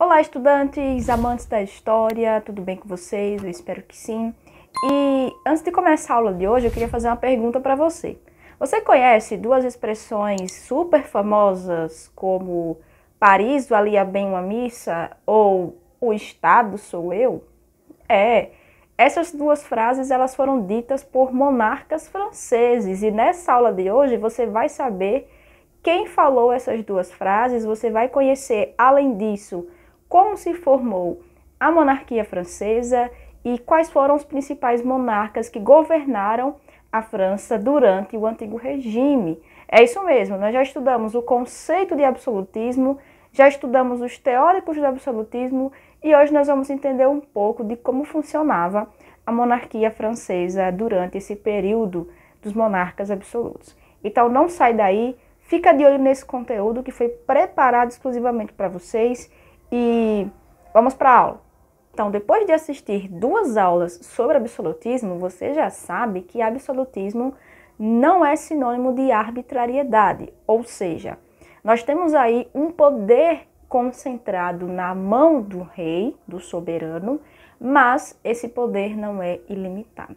Olá, estudantes, amantes da história, tudo bem com vocês? Eu espero que sim. E antes de começar a aula de hoje, eu queria fazer uma pergunta para você. Você conhece duas expressões super famosas como Paris valia bem uma missa ou o Estado sou eu? É, essas duas frases elas foram ditas por monarcas franceses e nessa aula de hoje você vai saber quem falou essas duas frases, você vai conhecer, além disso, como se formou a monarquia francesa e quais foram os principais monarcas que governaram a França durante o antigo regime. É isso mesmo, nós já estudamos o conceito de absolutismo, já estudamos os teóricos do absolutismo e hoje nós vamos entender um pouco de como funcionava a monarquia francesa durante esse período dos monarcas absolutos. Então não sai daí, fica de olho nesse conteúdo que foi preparado exclusivamente para vocês e vamos para a aula. Então, depois de assistir duas aulas sobre absolutismo, você já sabe que absolutismo não é sinônimo de arbitrariedade, ou seja, nós temos aí um poder concentrado na mão do rei, do soberano, mas esse poder não é ilimitado.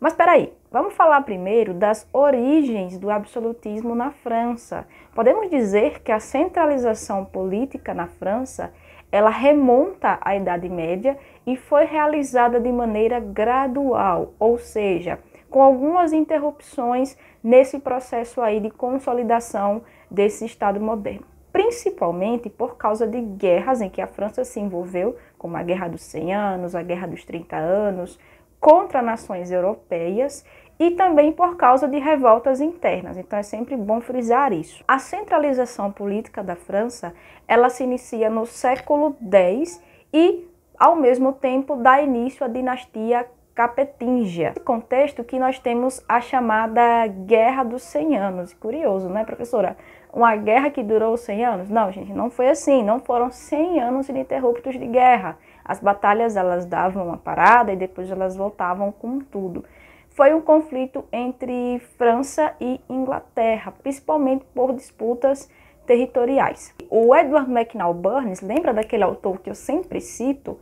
Mas peraí, vamos falar primeiro das origens do absolutismo na França. Podemos dizer que a centralização política na França ela remonta à Idade Média e foi realizada de maneira gradual, ou seja, com algumas interrupções nesse processo aí de consolidação desse Estado moderno. Principalmente por causa de guerras em que a França se envolveu, como a Guerra dos 100 Anos, a Guerra dos 30 Anos, contra nações europeias e também por causa de revoltas internas. Então é sempre bom frisar isso. A centralização política da França, ela se inicia no século X e ao mesmo tempo dá início à dinastia Capetingia. Nesse contexto que nós temos a chamada Guerra dos 100 Anos. Curioso, né, professora? Uma guerra que durou 100 anos? Não, gente, não foi assim. Não foram 100 anos ininterruptos de guerra. As batalhas elas davam uma parada e depois elas voltavam com tudo. Foi um conflito entre França e Inglaterra, principalmente por disputas territoriais. O Edward MacNall Burns, lembra daquele autor que eu sempre cito?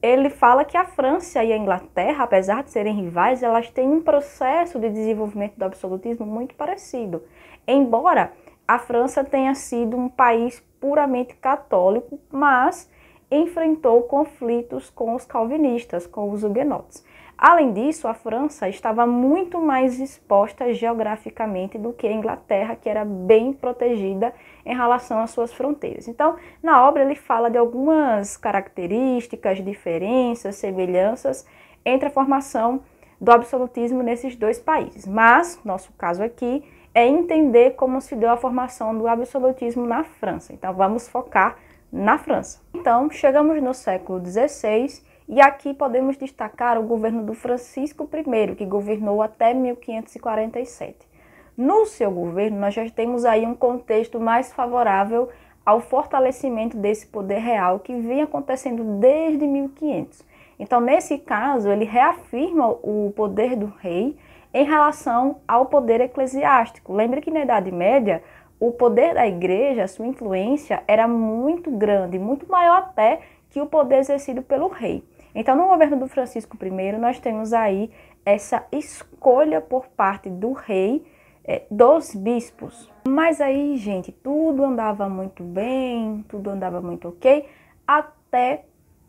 Ele fala que a França e a Inglaterra, apesar de serem rivais, elas têm um processo de desenvolvimento do absolutismo muito parecido. Embora a França tenha sido um país puramente católico, mas enfrentou conflitos com os calvinistas, com os huguenotes. Além disso, a França estava muito mais exposta geograficamente do que a Inglaterra, que era bem protegida em relação às suas fronteiras. Então, na obra ele fala de algumas características, diferenças, semelhanças entre a formação do absolutismo nesses dois países. Mas, nosso caso aqui é entender como se deu a formação do absolutismo na França. Então, vamos focar na França. Então, chegamos no século XVI e aqui podemos destacar o governo do Francisco I, que governou até 1547. No seu governo, nós já temos aí um contexto mais favorável ao fortalecimento desse poder real que vem acontecendo desde 1500. Então, nesse caso, ele reafirma o poder do rei em relação ao poder eclesiástico. Lembre que na Idade Média, o poder da igreja, sua influência era muito grande, muito maior até que o poder exercido pelo rei. Então, no governo do Francisco I, nós temos aí essa escolha por parte do rei é, dos bispos. Mas aí, gente, tudo andava muito bem, tudo andava muito ok, até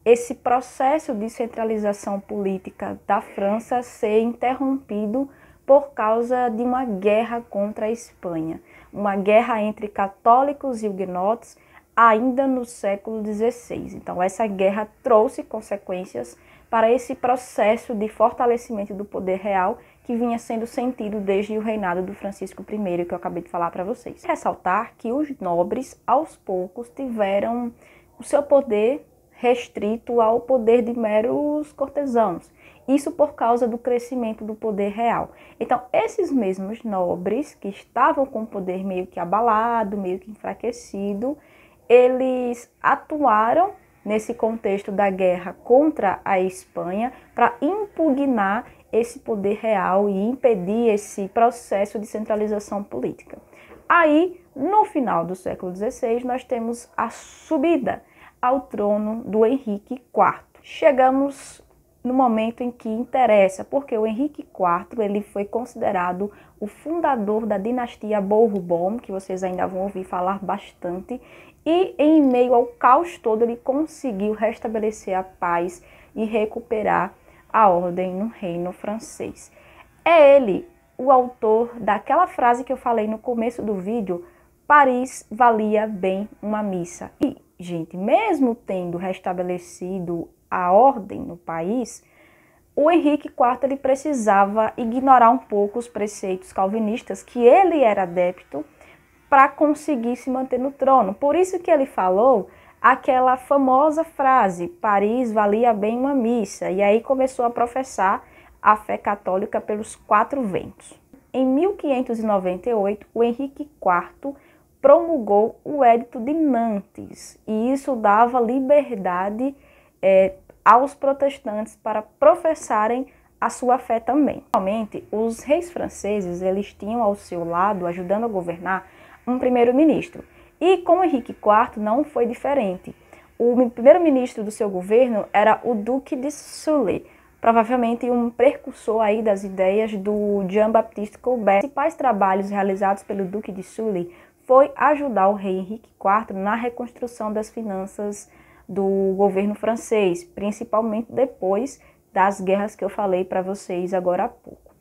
esse processo de centralização política da França ser interrompido por causa de uma guerra contra a Espanha uma guerra entre católicos e huguenotes ainda no século XVI. Então, essa guerra trouxe consequências para esse processo de fortalecimento do poder real que vinha sendo sentido desde o reinado do Francisco I, que eu acabei de falar para vocês. Ressaltar que os nobres, aos poucos, tiveram o seu poder restrito ao poder de meros cortesãos. Isso por causa do crescimento do poder real. Então, esses mesmos nobres que estavam com o poder meio que abalado, meio que enfraquecido, eles atuaram nesse contexto da guerra contra a Espanha para impugnar esse poder real e impedir esse processo de centralização política. Aí, no final do século XVI, nós temos a subida ao trono do Henrique IV. Chegamos no momento em que interessa, porque o Henrique IV ele foi considerado o fundador da dinastia Bourbon, que vocês ainda vão ouvir falar bastante, e em meio ao caos todo ele conseguiu restabelecer a paz e recuperar a ordem no reino francês. É ele o autor daquela frase que eu falei no começo do vídeo, Paris valia bem uma missa. E gente, mesmo tendo restabelecido a ordem no país, o Henrique IV ele precisava ignorar um pouco os preceitos calvinistas que ele era adepto para conseguir se manter no trono. Por isso que ele falou aquela famosa frase: Paris valia bem uma missa. E aí começou a professar a fé católica pelos quatro ventos. Em 1598, o Henrique IV promulgou o Edito de Nantes, e isso dava liberdade é, aos protestantes para professarem a sua fé também. Normalmente, os reis franceses eles tinham ao seu lado, ajudando a governar, um primeiro-ministro. E com Henrique IV não foi diferente. O primeiro-ministro do seu governo era o Duque de Sully, provavelmente um precursor aí das ideias do Jean-Baptiste Colbert. Os principais trabalhos realizados pelo Duque de Sully foi ajudar o rei Henrique IV na reconstrução das finanças do governo francês, principalmente depois das guerras que eu falei para vocês agora há pouco.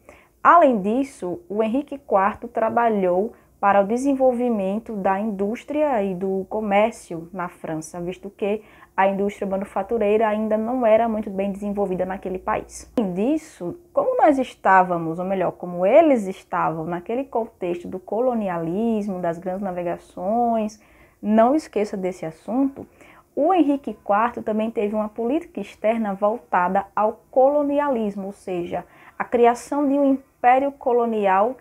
Além disso, o Henrique IV trabalhou para o desenvolvimento da indústria e do comércio na França, visto que a indústria manufatureira ainda não era muito bem desenvolvida naquele país. Além disso, como nós estávamos, ou melhor, como eles estavam naquele contexto do colonialismo, das grandes navegações, não esqueça desse assunto, o Henrique IV também teve uma política externa voltada ao colonialismo, ou seja, a criação de um império colonial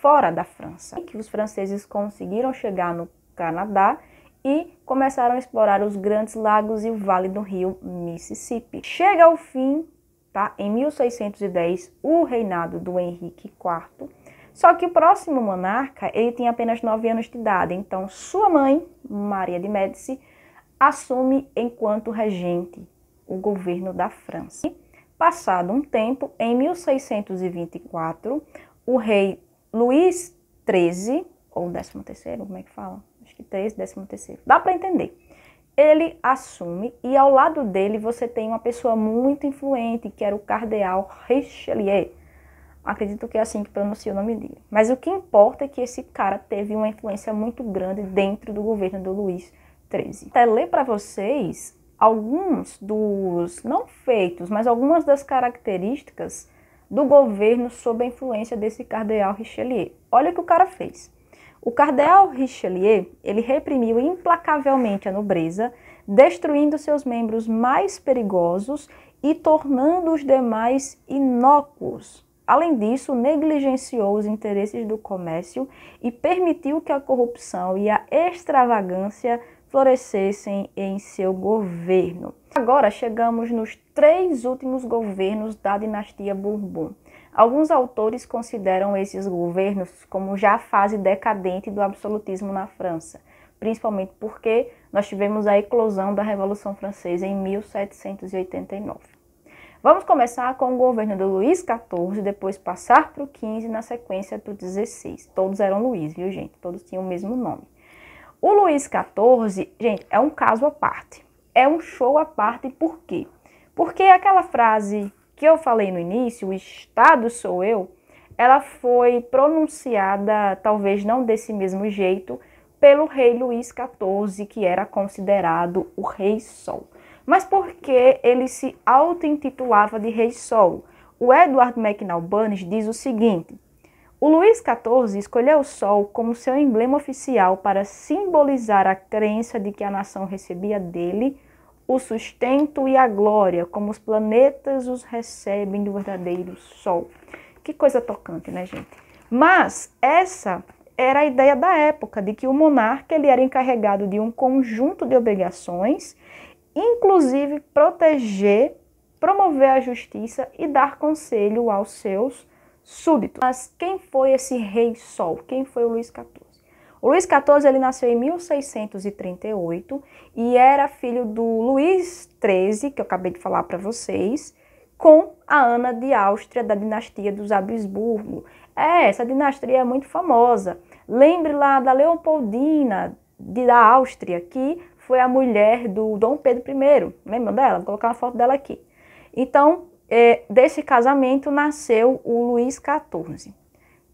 fora da França. que os franceses conseguiram chegar no Canadá e começaram a explorar os grandes lagos e o vale do rio Mississippi. Chega ao fim, tá? Em 1610, o reinado do Henrique IV. Só que o próximo monarca, ele tem apenas 9 anos de idade, então sua mãe, Maria de Médici, assume enquanto regente o governo da França. Passado um tempo, em 1624, o rei Luís XIII ou 13 como é que fala? Acho que 13, 13 Dá para entender. Ele assume e ao lado dele você tem uma pessoa muito influente, que era o cardeal Richelieu. Acredito que é assim que pronuncia o nome dele. Mas o que importa é que esse cara teve uma influência muito grande dentro do governo do Luís XIII. Até ler para vocês alguns dos, não feitos, mas algumas das características do governo sob a influência desse cardeal Richelieu. Olha o que o cara fez. O cardeal Richelieu, ele reprimiu implacavelmente a nobreza, destruindo seus membros mais perigosos e tornando os demais inócuos. Além disso, negligenciou os interesses do comércio e permitiu que a corrupção e a extravagância florescessem em seu governo. Agora chegamos nos três últimos governos da dinastia Bourbon. Alguns autores consideram esses governos como já a fase decadente do absolutismo na França, principalmente porque nós tivemos a eclosão da Revolução Francesa em 1789. Vamos começar com o governo do Luís XIV, depois passar para o XV, na sequência do XVI. Todos eram Luís, viu gente? Todos tinham o mesmo nome. O Luiz XIV, gente, é um caso à parte. É um show à parte, por quê? Porque aquela frase que eu falei no início, o Estado sou eu, ela foi pronunciada, talvez não desse mesmo jeito, pelo rei Luís XIV, que era considerado o Rei Sol. Mas porque ele se auto-intitulava de Rei Sol? O Edward McNalbanes diz o seguinte: o Luís XIV escolheu o sol como seu emblema oficial para simbolizar a crença de que a nação recebia dele o sustento e a glória, como os planetas os recebem do verdadeiro sol. Que coisa tocante, né, gente? Mas essa era a ideia da época de que o monarca ele era encarregado de um conjunto de obrigações, inclusive proteger, promover a justiça e dar conselho aos seus súbito. Mas quem foi esse rei Sol? Quem foi o Luís XIV? O Luís XIV ele nasceu em 1638 e era filho do Luís XIII, que eu acabei de falar para vocês, com a Ana de Áustria da dinastia dos Habsburgo. É, essa dinastia é muito famosa. Lembre lá da Leopoldina de, da Áustria, que foi a mulher do Dom Pedro I. Lembram dela? Vou colocar uma foto dela aqui. Então, é, desse casamento nasceu o Luís XIV.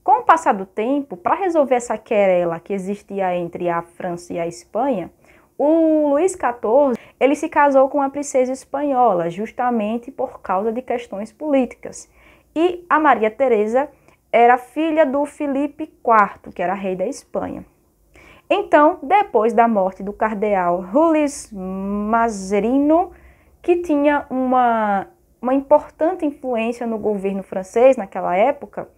Com o passar do tempo, para resolver essa querela que existia entre a França e a Espanha, o Luís XIV ele se casou com a princesa espanhola, justamente por causa de questões políticas. E a Maria Teresa era filha do Felipe IV, que era rei da Espanha. Então, depois da morte do cardeal Rulis Mazerino, que tinha uma uma importante influência no governo francês naquela época,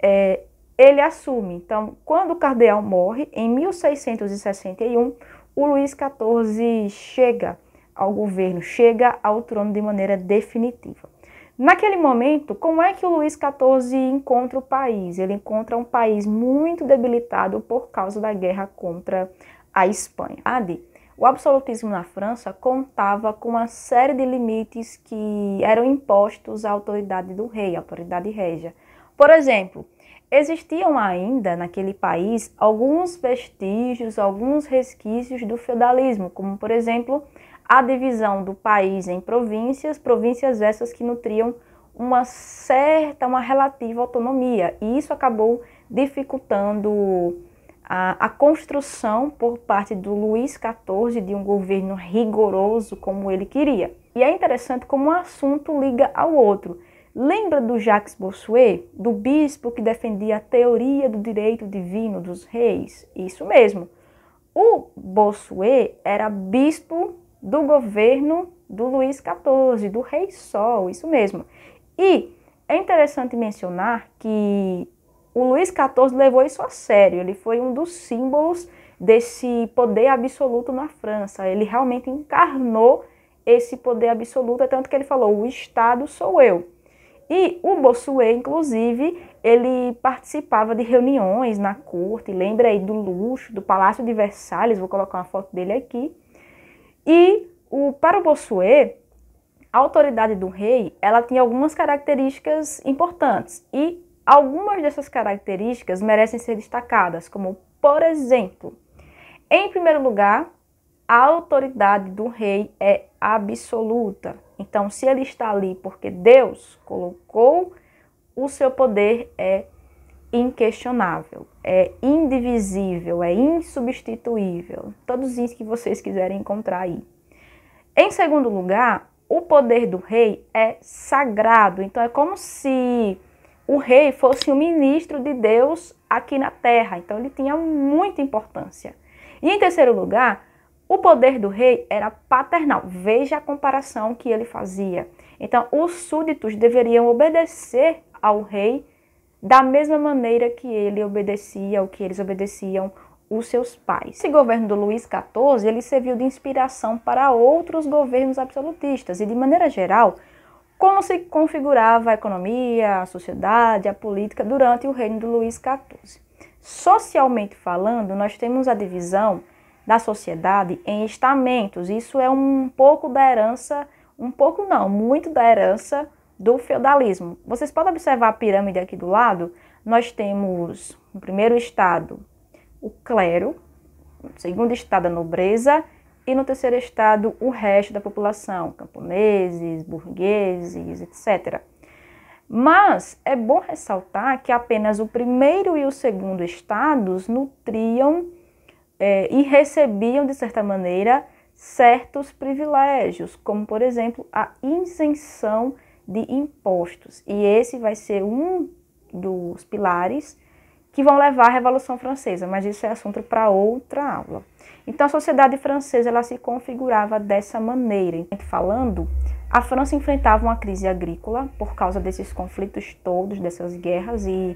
é, ele assume. Então, quando o cardeal morre, em 1661, o Luís XIV chega ao governo, chega ao trono de maneira definitiva. Naquele momento, como é que o Luís XIV encontra o país? Ele encontra um país muito debilitado por causa da guerra contra a Espanha. O absolutismo na França contava com uma série de limites que eram impostos à autoridade do rei, à autoridade régia. Por exemplo, existiam ainda naquele país alguns vestígios, alguns resquícios do feudalismo, como por exemplo a divisão do país em províncias, províncias essas que nutriam uma certa, uma relativa autonomia, e isso acabou dificultando a, a construção por parte do Luís XIV de um governo rigoroso como ele queria. E é interessante como um assunto liga ao outro. Lembra do Jacques Bossuet, do bispo que defendia a teoria do direito divino dos reis? Isso mesmo. O Bossuet era bispo do governo do Luís XIV, do Rei Sol, isso mesmo. E é interessante mencionar que o Luís XIV levou isso a sério, ele foi um dos símbolos desse poder absoluto na França. Ele realmente encarnou esse poder absoluto, é tanto que ele falou: o Estado sou eu. E o Bossuet, inclusive, ele participava de reuniões na corte, lembra aí do luxo, do Palácio de Versalhes, vou colocar uma foto dele aqui. E o, para o Bossuet, a autoridade do rei, ela tinha algumas características importantes. E Algumas dessas características merecem ser destacadas, como, por exemplo, em primeiro lugar, a autoridade do rei é absoluta. Então, se ele está ali porque Deus colocou, o seu poder é inquestionável, é indivisível, é insubstituível. Todos os que vocês quiserem encontrar aí. Em segundo lugar, o poder do rei é sagrado. Então, é como se o rei fosse o ministro de Deus aqui na terra. Então ele tinha muita importância. E em terceiro lugar, o poder do rei era paternal. Veja a comparação que ele fazia. Então, os súditos deveriam obedecer ao rei da mesma maneira que ele obedecia ou que eles obedeciam os seus pais. Esse governo do Luís XIV, ele serviu de inspiração para outros governos absolutistas e de maneira geral, como se configurava a economia, a sociedade, a política durante o reino de Luís XIV. Socialmente falando, nós temos a divisão da sociedade em estamentos. Isso é um pouco da herança, um pouco não, muito da herança do feudalismo. Vocês podem observar a pirâmide aqui do lado. Nós temos no primeiro estado o clero, no segundo estado a nobreza e no terceiro estado o resto da população, camponeses, burgueses, etc. Mas é bom ressaltar que apenas o primeiro e o segundo estados nutriam é, e recebiam, de certa maneira, certos privilégios, como, por exemplo, a isenção de impostos. E esse vai ser um dos pilares que vão levar à Revolução Francesa, mas isso é assunto para outra aula. Então a sociedade francesa ela se configurava dessa maneira. Falando, a França enfrentava uma crise agrícola por causa desses conflitos todos, dessas guerras e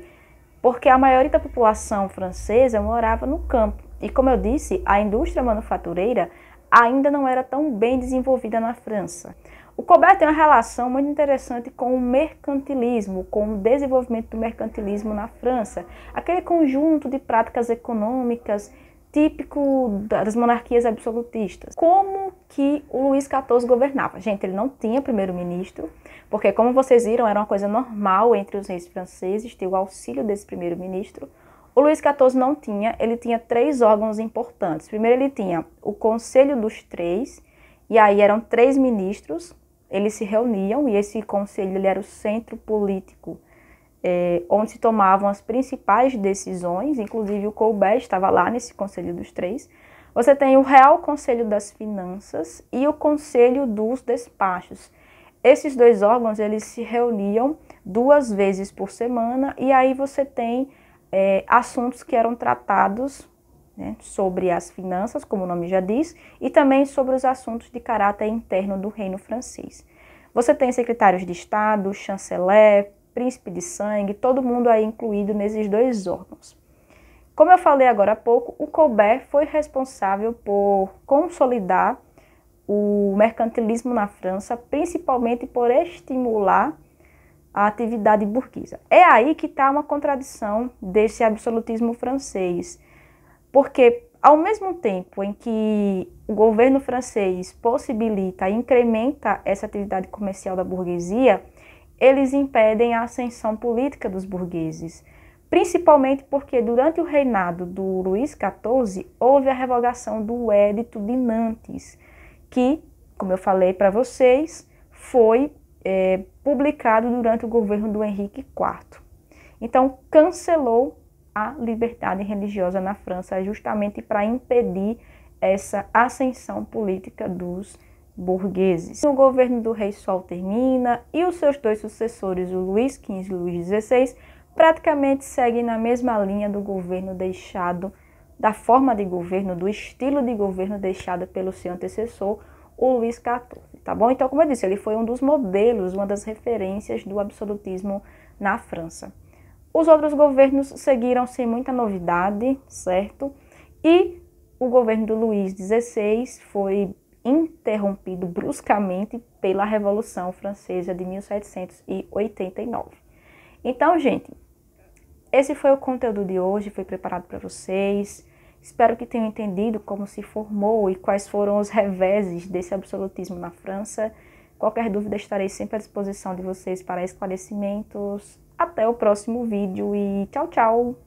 porque a maioria da população francesa morava no campo. E como eu disse, a indústria manufatureira ainda não era tão bem desenvolvida na França. O Colbert tem uma relação muito interessante com o mercantilismo, com o desenvolvimento do mercantilismo na França. Aquele conjunto de práticas econômicas típico das monarquias absolutistas. Como que o Luís XIV governava? Gente, ele não tinha primeiro-ministro, porque como vocês viram, era uma coisa normal entre os reis franceses ter o auxílio desse primeiro-ministro. O Luís XIV não tinha, ele tinha três órgãos importantes. Primeiro ele tinha o Conselho dos Três, e aí eram três ministros, eles se reuniam e esse conselho ele era o centro político é, onde se tomavam as principais decisões, inclusive o Colbert estava lá nesse conselho dos três. Você tem o Real Conselho das Finanças e o Conselho dos Despachos. Esses dois órgãos eles se reuniam duas vezes por semana e aí você tem é, assuntos que eram tratados né, sobre as finanças, como o nome já diz, e também sobre os assuntos de caráter interno do reino francês. Você tem secretários de Estado, chanceler, príncipe de sangue, todo mundo aí incluído nesses dois órgãos. Como eu falei agora há pouco, o Colbert foi responsável por consolidar o mercantilismo na França, principalmente por estimular a atividade burguesa. É aí que está uma contradição desse absolutismo francês, porque ao mesmo tempo em que o governo francês possibilita e incrementa essa atividade comercial da burguesia, eles impedem a ascensão política dos burgueses, principalmente porque durante o reinado do Luís XIV houve a revogação do Edito de Nantes, que, como eu falei para vocês, foi é, publicado durante o governo do Henrique IV. Então, cancelou a liberdade religiosa na França, justamente para impedir essa ascensão política dos burgueses. O governo do rei Sol termina e os seus dois sucessores, o Luís XV e o Luís XVI, praticamente seguem na mesma linha do governo deixado, da forma de governo, do estilo de governo deixado pelo seu antecessor, o Luís XIV, tá bom? Então, como eu disse, ele foi um dos modelos, uma das referências do absolutismo na França. Os outros governos seguiram sem muita novidade, certo? E o governo do Luís XVI foi interrompido bruscamente pela Revolução Francesa de 1789. Então, gente, esse foi o conteúdo de hoje, foi preparado para vocês. Espero que tenham entendido como se formou e quais foram os reveses desse absolutismo na França. Qualquer dúvida, estarei sempre à disposição de vocês para esclarecimentos até o próximo vídeo e tchau, tchau!